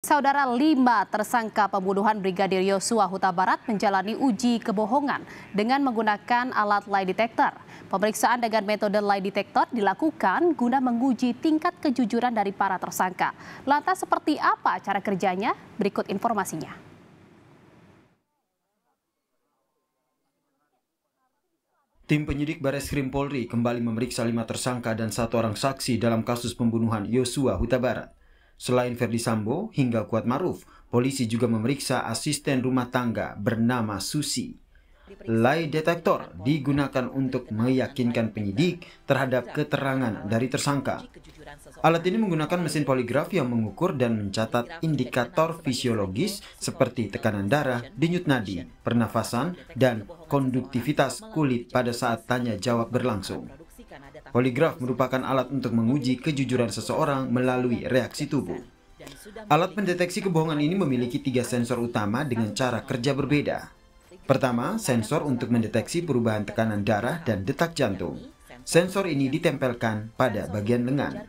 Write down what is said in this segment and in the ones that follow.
Saudara lima tersangka pembunuhan Brigadir Yosua Huta Barat menjalani uji kebohongan dengan menggunakan alat lie detector. Pemeriksaan dengan metode lie detector dilakukan guna menguji tingkat kejujuran dari para tersangka. Lantas seperti apa cara kerjanya? Berikut informasinya. Tim penyidik Baris Krim Polri kembali memeriksa lima tersangka dan satu orang saksi dalam kasus pembunuhan Yosua Huta Barat. Selain Verdi Sambo hingga Kuat Maruf, polisi juga memeriksa asisten rumah tangga bernama Susi. Lay detektor digunakan untuk meyakinkan penyidik terhadap keterangan dari tersangka. Alat ini menggunakan mesin poligraf yang mengukur dan mencatat indikator fisiologis seperti tekanan darah, denyut nadi, pernafasan, dan konduktivitas kulit pada saat tanya jawab berlangsung. Poligraf merupakan alat untuk menguji kejujuran seseorang melalui reaksi tubuh. Alat pendeteksi kebohongan ini memiliki tiga sensor utama dengan cara kerja berbeda. Pertama, sensor untuk mendeteksi perubahan tekanan darah dan detak jantung. Sensor ini ditempelkan pada bagian lengan.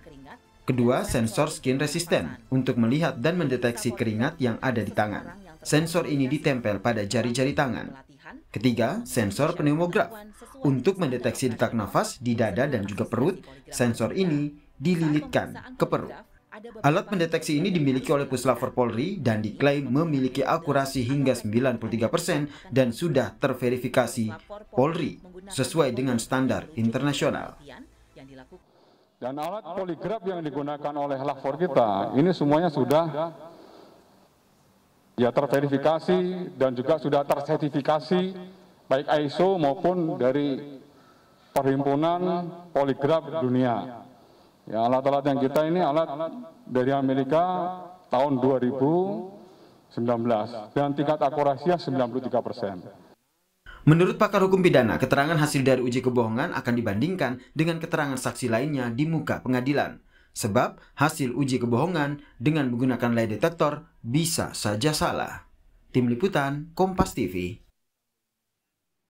Kedua, sensor skin resistant untuk melihat dan mendeteksi keringat yang ada di tangan. Sensor ini ditempel pada jari-jari tangan. Kan? Ketiga, sensor pneumograf. Untuk mendeteksi detak nafas di dada dan juga perut, sensor ini dililitkan ke perut. Alat pendeteksi ini dimiliki oleh Puslapor Polri dan diklaim memiliki akurasi hingga 93% dan sudah terverifikasi Polri sesuai dengan standar internasional. Dan alat poligraf yang digunakan oleh lapor kita ini semuanya sudah ya terverifikasi dan juga sudah tersertifikasi baik ISO maupun dari Perhimpunan Poligraf Dunia. Ya, alat-alat yang kita ini alat dari Amerika tahun 2019 dan tingkat akurasinya 93 persen. Menurut pakar hukum pidana, keterangan hasil dari uji kebohongan akan dibandingkan dengan keterangan saksi lainnya di muka pengadilan. Sebab hasil uji kebohongan dengan menggunakan lay detector bisa saja salah. Tim Liputan Kompas TV